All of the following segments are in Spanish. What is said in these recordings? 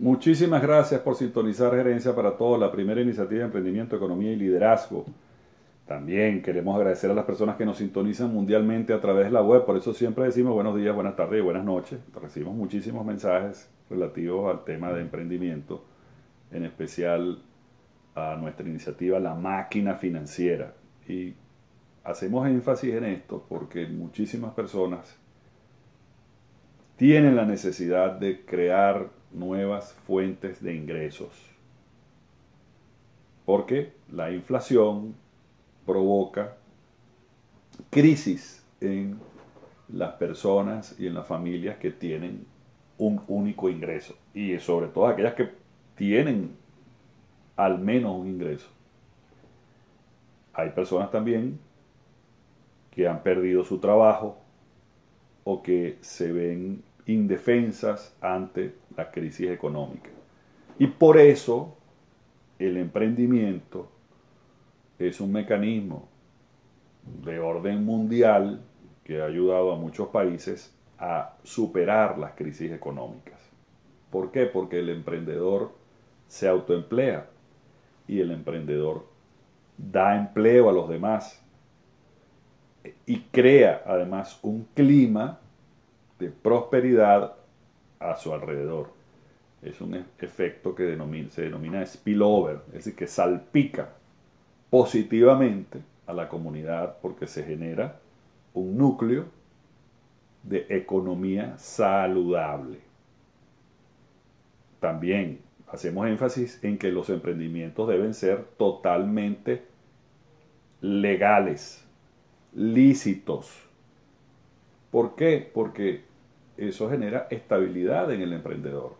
Muchísimas gracias por sintonizar Gerencia para Todos, la primera iniciativa de emprendimiento, economía y liderazgo. También queremos agradecer a las personas que nos sintonizan mundialmente a través de la web, por eso siempre decimos buenos días, buenas tardes y buenas noches. Recibimos muchísimos mensajes relativos al tema de emprendimiento, en especial a nuestra iniciativa La Máquina Financiera. Y hacemos énfasis en esto porque muchísimas personas tienen la necesidad de crear nuevas fuentes de ingresos. Porque la inflación provoca crisis en las personas y en las familias que tienen un único ingreso. Y sobre todo aquellas que tienen al menos un ingreso. Hay personas también que han perdido su trabajo o que se ven indefensas ante la crisis económica. Y por eso el emprendimiento es un mecanismo de orden mundial que ha ayudado a muchos países a superar las crisis económicas. ¿Por qué? Porque el emprendedor se autoemplea y el emprendedor da empleo a los demás y crea además un clima de prosperidad a su alrededor. Es un e-, efecto que se denomina spillover, es decir, que salpica positivamente a la comunidad porque se genera un núcleo de economía saludable. También hacemos énfasis en que los emprendimientos deben ser totalmente legales, lícitos. ¿Por qué? Porque eso genera estabilidad en el emprendedor.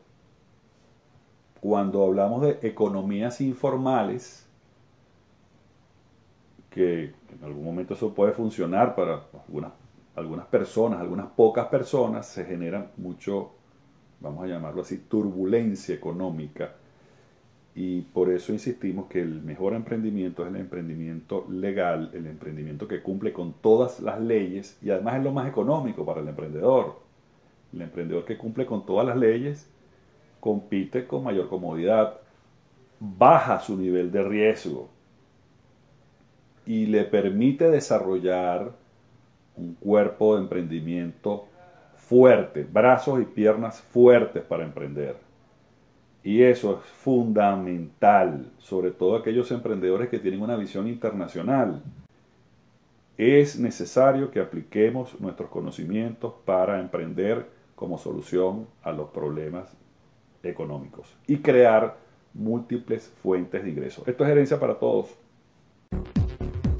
Cuando hablamos de economías informales, que en algún momento eso puede funcionar para algunas, algunas personas, algunas pocas personas, se genera mucho, vamos a llamarlo así, turbulencia económica. Y por eso insistimos que el mejor emprendimiento es el emprendimiento legal, el emprendimiento que cumple con todas las leyes y además es lo más económico para el emprendedor. El emprendedor que cumple con todas las leyes compite con mayor comodidad, baja su nivel de riesgo y le permite desarrollar un cuerpo de emprendimiento fuerte, brazos y piernas fuertes para emprender. Y eso es fundamental, sobre todo aquellos emprendedores que tienen una visión internacional. Es necesario que apliquemos nuestros conocimientos para emprender como solución a los problemas económicos y crear múltiples fuentes de ingresos. Esto es Gerencia para Todos.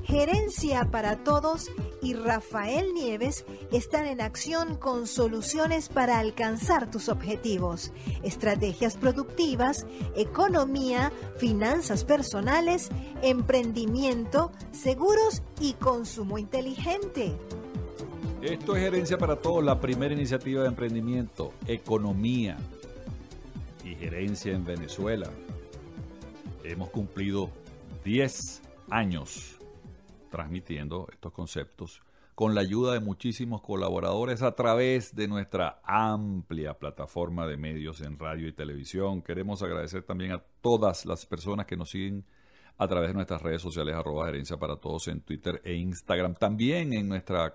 Gerencia para Todos y Rafael Nieves están en acción con soluciones para alcanzar tus objetivos, estrategias productivas, economía, finanzas personales, emprendimiento, seguros y consumo inteligente. Esto es Gerencia para Todos, la primera iniciativa de emprendimiento, economía y gerencia en Venezuela. Hemos cumplido 10 años transmitiendo estos conceptos con la ayuda de muchísimos colaboradores a través de nuestra amplia plataforma de medios en radio y televisión. Queremos agradecer también a todas las personas que nos siguen a través de nuestras redes sociales arroba gerencia para todos en Twitter e Instagram. También en nuestra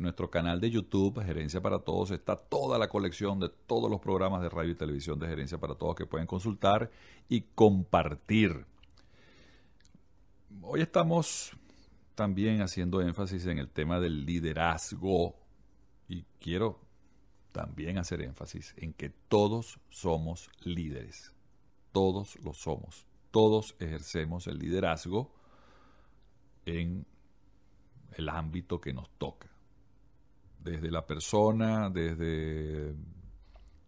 nuestro canal de YouTube, Gerencia para Todos, está toda la colección de todos los programas de radio y televisión de Gerencia para Todos que pueden consultar y compartir. Hoy estamos también haciendo énfasis en el tema del liderazgo y quiero también hacer énfasis en que todos somos líderes. Todos lo somos. Todos ejercemos el liderazgo en el ámbito que nos toca desde la persona, desde,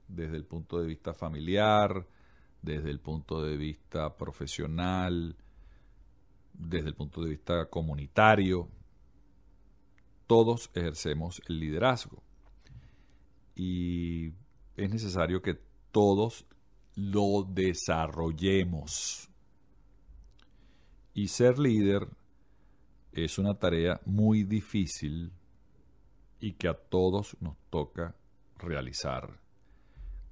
desde el punto de vista familiar, desde el punto de vista profesional, desde el punto de vista comunitario. Todos ejercemos el liderazgo y es necesario que todos lo desarrollemos. Y ser líder es una tarea muy difícil y que a todos nos toca realizar.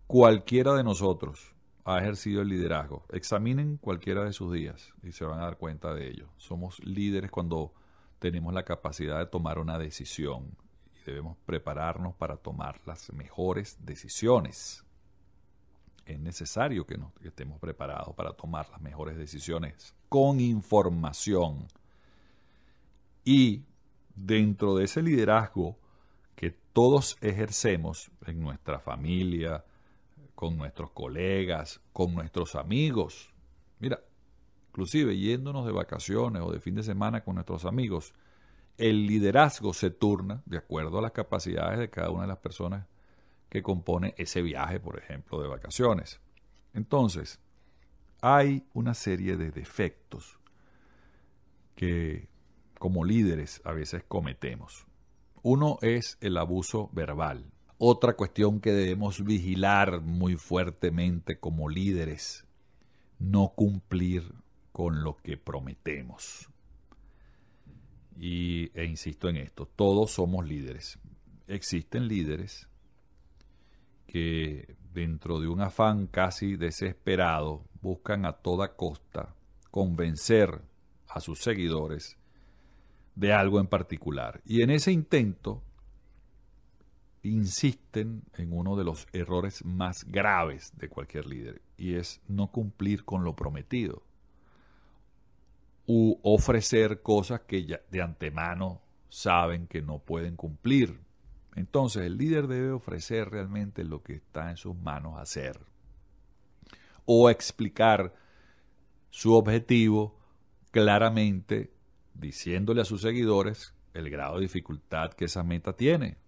Cualquiera de nosotros ha ejercido el liderazgo. Examinen cualquiera de sus días y se van a dar cuenta de ello. Somos líderes cuando tenemos la capacidad de tomar una decisión y debemos prepararnos para tomar las mejores decisiones. Es necesario que, estemos preparados para tomar las mejores decisiones con información. Y dentro de ese liderazgo, todos ejercemos en nuestra familia, con nuestros colegas, con nuestros amigos. Mira, inclusive yéndonos de vacaciones o de fin de semana con nuestros amigos, el liderazgo se turna de acuerdo a las capacidades de cada una de las personas que compone ese viaje, por ejemplo, de vacaciones. Entonces, hay una serie de defectos que como líderes a veces cometemos. Uno es el abuso verbal. Otra cuestión que debemos vigilar muy fuertemente como líderes, no cumplir con lo que prometemos. Y, e insisto en esto, todos somos líderes. Existen líderes que dentro de un afán casi desesperado buscan a toda costa convencer a sus seguidores de algo en particular. Y en ese intento insisten en uno de los errores más graves de cualquier líder, y es no cumplir con lo prometido, u ofrecer cosas que ya de antemano saben que no pueden cumplir. Entonces el líder debe ofrecer realmente lo que está en sus manos hacer, o explicar su objetivo claramente diciéndole a sus seguidores el grado de dificultad que esa meta tiene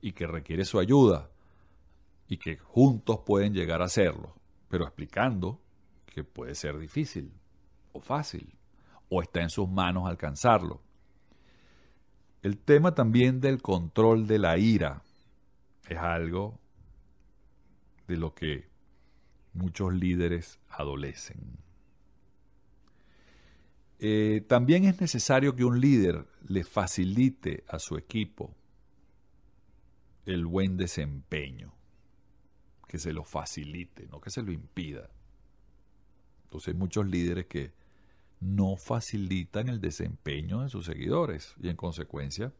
y que requiere su ayuda y que juntos pueden llegar a hacerlo, pero explicando que puede ser difícil o fácil o está en sus manos alcanzarlo. El tema también del control de la ira es algo de lo que muchos líderes adolecen. Eh, también es necesario que un líder le facilite a su equipo el buen desempeño, que se lo facilite, no que se lo impida. Entonces hay muchos líderes que no facilitan el desempeño de sus seguidores y en consecuencia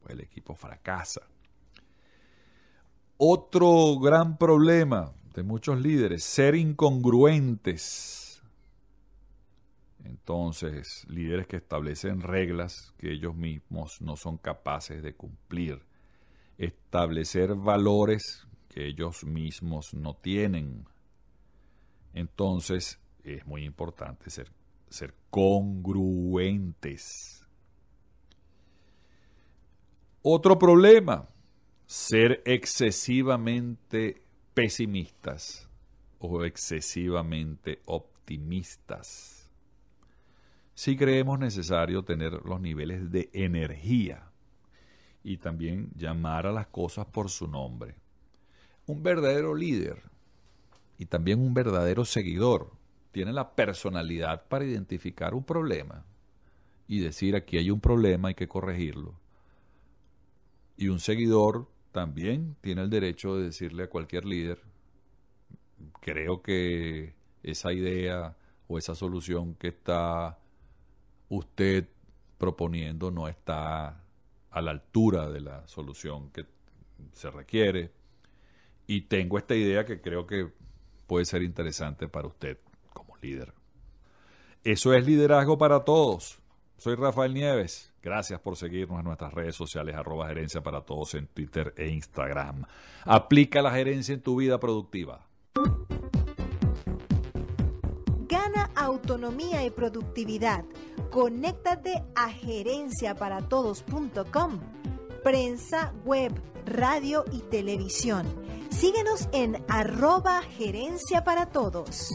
pues, el equipo fracasa. Otro gran problema de muchos líderes, ser incongruentes entonces, líderes que establecen reglas que ellos mismos no son capaces de cumplir. Establecer valores que ellos mismos no tienen. Entonces, es muy importante ser, congruentes. Otro problema, ser excesivamente pesimistas o excesivamente optimistas si creemos necesario tener los niveles de energía y también llamar a las cosas por su nombre. Un verdadero líder y también un verdadero seguidor tiene la personalidad para identificar un problema y decir aquí hay un problema, hay que corregirlo. Y un seguidor también tiene el derecho de decirle a cualquier líder, creo que esa idea o esa solución que está usted proponiendo no está a la altura de la solución que se requiere. Y tengo esta idea que creo que puede ser interesante para usted como líder. Eso es liderazgo para todos. Soy Rafael Nieves. Gracias por seguirnos en nuestras redes sociales, arroba gerencia para todos en Twitter e Instagram. Aplica la gerencia en tu vida productiva. Gana autonomía y productividad Conéctate a gerenciaparatodos.com, prensa, web, radio y televisión. Síguenos en arroba gerencia para todos.